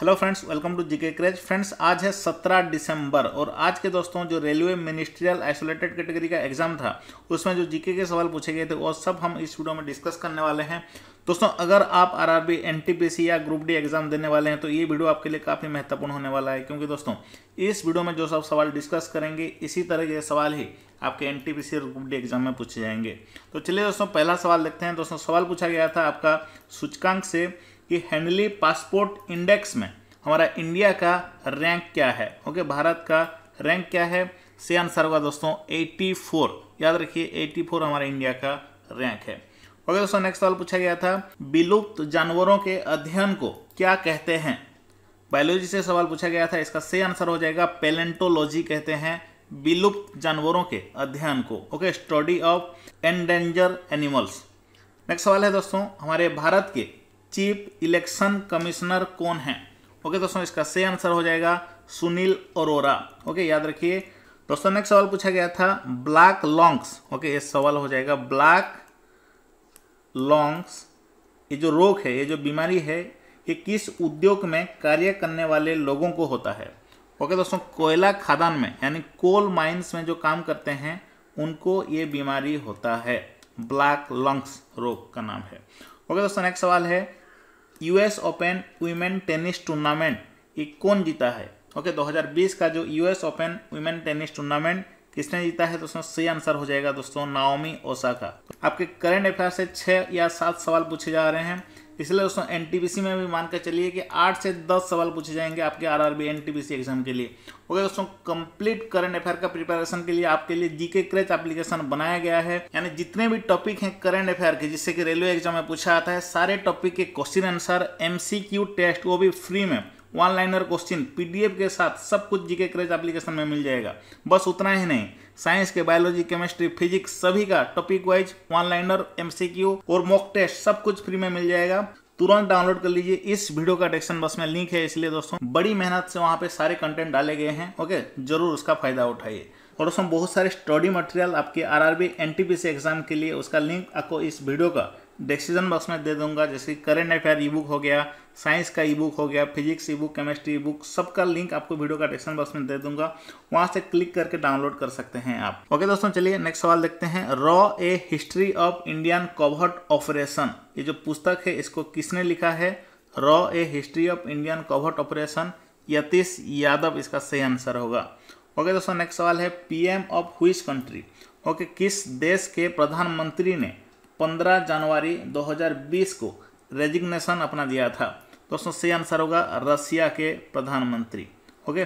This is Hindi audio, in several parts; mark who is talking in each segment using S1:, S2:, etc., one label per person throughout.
S1: hello friends welcome to GK craze friends आज है 17 दिसंबर और आज के दोस्तों जो रेलवे मिनिस्ट्रियल आइसोलेटेड कैटेगरी का एग्जाम था उसमें जो जीके के सवाल पूछे गए थे वो सब हम इस वीडियो में डिस्कस करने वाले हैं दोस्तों अगर आप आरआरबी एनटीपीसी या ग्रुप डी एग्जाम देने वाले हैं तो ये वीडियो आपके लिए काफ़ी महत्वपूर्ण होने वाला है क्योंकि दोस्तों इस वीडियो में जो सब सवाल डिस्कस करेंगे इसी तरह के सवाल ही आपके एन टी और ग्रुप डी एग्जाम में पूछे जाएंगे तो चलिए दोस्तों पहला सवाल देखते हैं दोस्तों सवाल पूछा गया था आपका सूचकांक से कि हैंडली पासपोर्ट इंडेक्स में हमारा इंडिया का रैंक क्या है ओके भारत का रैंक क्या है से आंसर होगा दोस्तों 84 याद रखिए 84 हमारा इंडिया का रैंक है ओके दोस्तों नेक्स्ट सवाल पूछा गया था विलुप्त जानवरों के अध्ययन को क्या कहते हैं बायोलॉजी से सवाल पूछा गया था इसका सही आंसर हो जाएगा पेलेंटोलॉजी कहते हैं विलुप्त जानवरों के अध्ययन को okay study of endanger animals next सवाल है दोस्तों हमारे भारत के चीफ इलेक्शन कमिश्नर कौन हैं ओके दोस्तों इसका सही आंसर हो जाएगा सुनील अरोरा ओके याद रखिए दोस्तों नेक्स्ट सवाल पूछा गया था ब्लैक लॉन्ग्स ओके ये सवाल हो जाएगा ब्लैक लॉन्ग्स ये जो रोग है ये जो बीमारी है ये किस उद्योग में कार्य करने वाले लोगों को होता है ओके दोस्तों कोयला खादान में यानी कोल माइंस में जो काम करते हैं उनको ये बीमारी होता है ब्लैक लंग्स रोग का नाम है ओके दोस्तों नेक्स्ट सवाल है US Open women tennis tournament ये कौन जीता है ओके 2020 का जो US Open women tennis tournament किसने जीता है दोस्तों सही आंसर हो जाएगा दोस्तों नाओमी ओसाका आपके करंट अफेयर से छः या सात सवाल पूछे जा रहे हैं इसलिए दोस्तों एन में भी मान चलिए कि आठ से दस सवाल पूछे जाएंगे आपके एन एनटीपीसी एग्जाम के लिए ओके दोस्तों कंप्लीट करंट अफेयर का प्रिपरेशन के लिए आपके लिए जीके क्रेच एप्लीकेशन बनाया गया है यानी जितने भी टॉपिक हैं करंट अफेयर के जिससे कि रेलवे एग्जाम में पूछा आता है सारे टॉपिक के क्वेश्चन आंसर एमसीक्यू टेस्ट वो भी फ्री में वन लाइनर क्वेश्चन पीडीएफ के साथ सब कुछ जीके क्रेज एप्लीकेशन में मिल जाएगा बस उतना ही नहीं साइंस के बायोलॉजी केमिस्ट्री फिजिक्स सभी का topic wise one liner MCQ और मॉक टेस्ट सब कुछ फ्री में मिल जाएगा तुरंत डाउनलोड कर लीजिए इस वीडियो का डिस्क्रिप्शन बॉक्स में लिंक है इसलिए दोस्तों बड़ी मेहनत से वहाँ पे सारे कंटेंट डाले गए हैं ओके जरूर उसका फायदा उठाइए और दोस्तों बहुत सारे स्टडी मटेरियल आपके आरआरबी एनटीपीसी एग्जाम के लिए उसका लिंक आपको इस वीडियो का डिसीजन बॉक्स में दे दूंगा जैसे करेंट अफेयर ई बुक हो गया साइंस का ई बुक हो गया physics e book chemistry e book सबका लिंक आपको वीडियो का डिस्क्रिप्शन बॉक्स में दे दूंगा वहां से क्लिक करके डाउनलोड कर सकते हैं आप ओके दोस्तों चलिए नेक्स्ट सवाल देखते हैं रॉ a history of Indian covert operation ये जो पुस्तक है इसको किसने लिखा है रॉ a history of Indian covert operation Yatish Yadav इसका सही आंसर होगा ओके दोस्तों नेक्स्ट सवाल है PM of which country okay किस देश के प्रधानमंत्री ने पंद्रह जनवरी 2020 को रेजिग्नेशन अपना दिया था दोस्तों सही आंसर होगा रसिया के प्रधानमंत्री ओके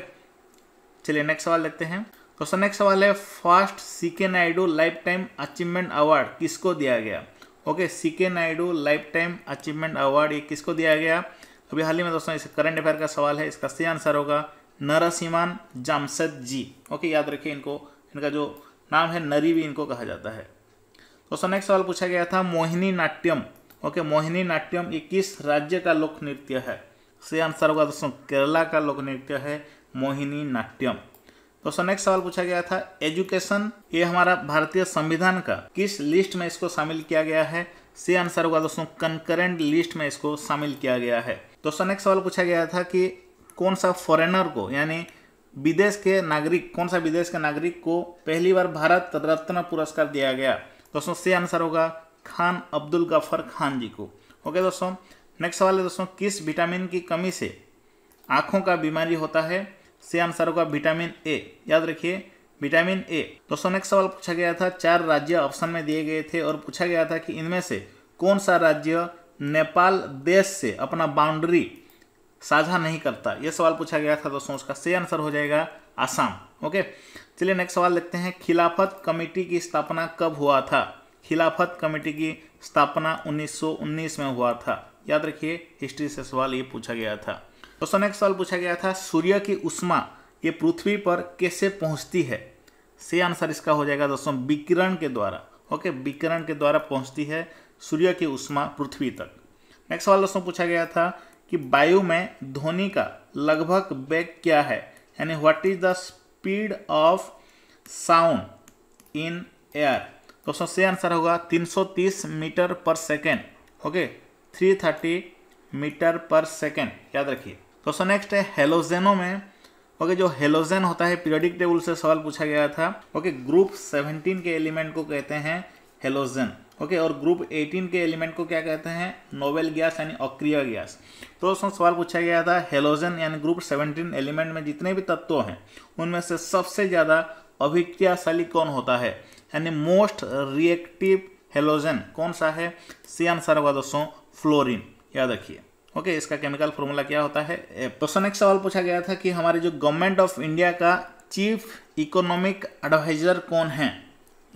S1: चलिए नेक्स्ट सवाल देखते हैं दोस्तों नेक्स्ट सवाल है first C K Nayudu lifetime achievement award किसको दिया गया okay C K Nayudu lifetime achievement award ये किसको दिया गया अभी हाल ही में दोस्तों इस करंट अफेयर का सवाल है इसका सही आंसर होगा नरसिमान जामसद जी ओके याद रखिए इनको इनका जो नाम है नरी भी इनको कहा जाता है क्वेश्चन नेक्स्ट सवाल पूछा गया था Mohiniyattam okay Mohiniyattam ये किस राज्य का लोक नृत्य है से आंसर होगा दोस्तों केरला का लोक नृत्य है मोहिनी नाट्यम दोस्तों नेक्स्ट सवाल पूछा गया था एजुकेशन ये हमारा भारतीय संविधान का किस लिस्ट में इसको शामिल किया गया है से आंसर होगा दोस्तों कंकरेंट लिस्ट में इसको शामिल किया गया है दोस्तों नेक्स्ट सवाल पूछा गया था कि कौन सा फॉरेनर को यानी विदेश के नागरिक कौन सा विदेश के नागरिक को पहली बार भारत रत्न पुरस्कार दिया गया दोस्तों से आंसर होगा खान अब्दुल गफर खान जी को ओके दोस्तों नेक्स्ट सवाल है दोस्तों किस विटामिन की कमी से आँखों का बीमारी होता है से आंसर होगा विटामिन ए याद रखिए विटामिन ए दोस्तों नेक्स्ट सवाल पूछा गया था चार राज्य ऑप्शन में दिए गए थे और पूछा गया था कि इनमें से कौन सा राज्य नेपाल देश से अपना बाउंड्री साझा नहीं करता यह सवाल पूछा गया था दोस्तों उसका से आंसर हो जाएगा आसाम ओके चलिए नेक्स्ट सवाल देखते हैं खिलाफत कमेटी की स्थापना कब हुआ था खिलाफत कमेटी की स्थापना 1919 में हुआ था याद रखिए हिस्ट्री से सवाल ये पूछा गया था दोस्तों नेक्स्ट सवाल पूछा गया था सूर्य की उष्मा ये पृथ्वी पर कैसे पहुंचती है से आंसर इसका हो जाएगा दोस्तों विकिरण के द्वारा ओके विकिरण के द्वारा पहुंचती है सूर्य की उष्मा पृथ्वी तक नेक्स्ट सवाल दोस्तों पूछा गया था कि वायु में ध्वनि का लगभग वेग क्या है यानी what is the speed of sound in air दोस्तों से आंसर होगा 330 metre per second okay 330 metre per second याद रखिए दोस्तों नेक्स्ट है हेलोजेनो में ओके जो हेलोजेन होता है पीरियडिक टेबल से सवाल पूछा गया था ओके ग्रुप 17 के एलिमेंट को कहते हैं हेलोजेन ओके और ग्रुप 18 के एलिमेंट को क्या कहते हैं नोवेल गैस यानी अक्रिय गैस तो दोस्तों सवाल पूछा गया था हेलोजन यानी ग्रुप 17 एलिमेंट में जितने भी तत्व हैं उनमें से सबसे ज़्यादा अभिक्रियाशाली कौन होता है यानी मोस्ट रिएक्टिव हेलोजन कौन सा है सी आंसर होगा दोस्तों फ्लोरिन याद रखिए ओके इसका केमिकल फॉर्मूला क्या होता है प्रश्न एक तो सवाल पूछा गया था कि हमारे जो गवर्नमेंट ऑफ इंडिया का चीफ इकोनॉमिक एडवाइजर कौन है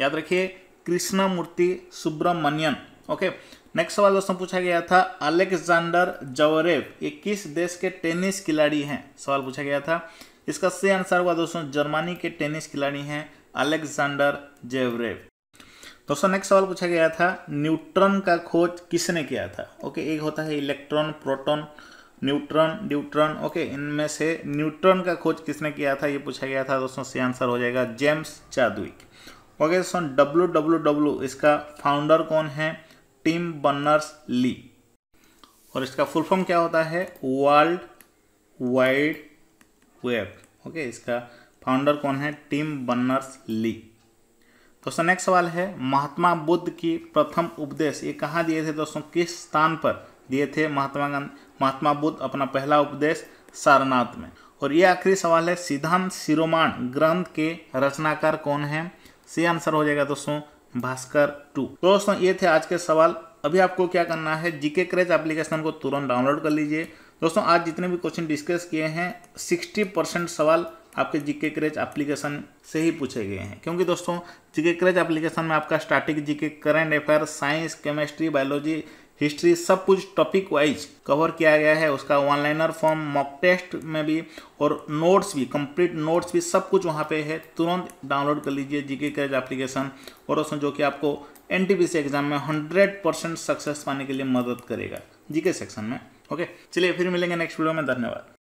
S1: याद रखिए कृष्णमूर्ति सुब्रमण्यन ओके नेक्स्ट सवाल दोस्तों पूछा गया था अलेक्जेंडर जवरेव ये किस देश के टेनिस खिलाड़ी हैं सवाल पूछा गया था इसका सही आंसर हुआ दोस्तों जर्मनी के टेनिस खिलाड़ी हैं अलेक्जेंडर जेवरेव दोस्तों नेक्स्ट सवाल पूछा गया था न्यूट्रॉन का खोज किसने किया था ओके एक होता है electron proton neutron deuteron okay इनमें से न्यूट्रॉन का खोज किसने किया था ये पूछा गया था दोस्तों से आंसर हो जाएगा James Chadwick organisation W W W इसका फाउंडर कौन है टीम बनर्स ली और इसका फुल फॉर्म क्या होता है वर्ल्ड वाइड वेब ओके इसका फाउंडर कौन है टीम बर्नर्स ली दोस्तों नेक्स्ट सवाल है महात्मा बुद्ध की प्रथम उपदेश ये कहाँ दिए थे दोस्तों किस स्थान पर दिए थे महात्मा गांधी महात्मा बुद्ध अपना पहला उपदेश सारनाथ में और ये आखिरी सवाल है सिद्धांत शिरोमान ग्रंथ के रचनाकार कौन है सी आंसर हो जाएगा दोस्तों भास्कर टू तो दोस्तों ये थे आज के सवाल अभी आपको क्या करना है जीके क्रेज एप्लीकेशन को तुरंत डाउनलोड कर लीजिए दोस्तों आज जितने भी क्वेश्चन डिस्कस किए हैं 60 परसेंट सवाल आपके जीके क्रेज एप्लीकेशन से ही पूछे गए हैं क्योंकि दोस्तों जीके क्रेज एप्लीकेशन में आपका starting GK current affair science chemistry biology history सब कुछ टॉपिक वाइज कवर किया गया है उसका ऑनलाइनर फॉर्म मॉक टेस्ट में भी और नोट्स भी कंप्लीट नोट्स भी सब कुछ वहाँ पे है तुरंत डाउनलोड कर लीजिए जीके क्रेज एप्लीकेशन और उसमें जो कि आपको एन एग्जाम में हंड्रेड परसेंट सक्सेस पाने के लिए मदद करेगा जीके सेक्शन में ओके चलिए फिर मिलेंगे नेक्स्ट वीडियो में धन्यवाद